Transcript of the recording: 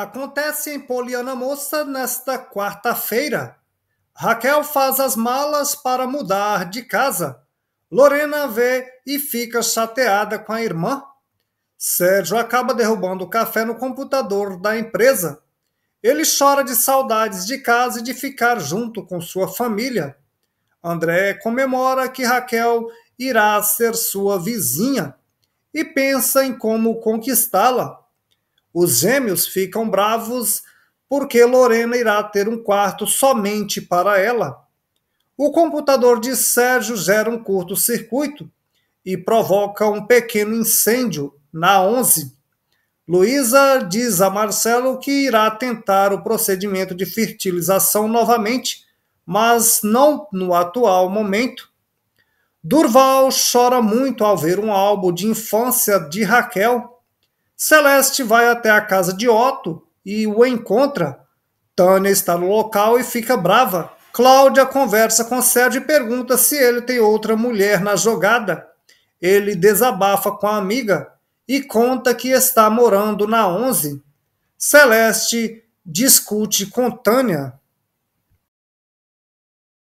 Acontece em Poliana Moça nesta quarta-feira. Raquel faz as malas para mudar de casa. Lorena vê e fica chateada com a irmã. Sérgio acaba derrubando o café no computador da empresa. Ele chora de saudades de casa e de ficar junto com sua família. André comemora que Raquel irá ser sua vizinha e pensa em como conquistá-la. Os gêmeos ficam bravos porque Lorena irá ter um quarto somente para ela. O computador de Sérgio gera um curto-circuito e provoca um pequeno incêndio na 11. Luísa diz a Marcelo que irá tentar o procedimento de fertilização novamente, mas não no atual momento. Durval chora muito ao ver um álbum de infância de Raquel Celeste vai até a casa de Otto e o encontra. Tânia está no local e fica brava. Cláudia conversa com Sérgio e pergunta se ele tem outra mulher na jogada. Ele desabafa com a amiga e conta que está morando na 11. Celeste discute com Tânia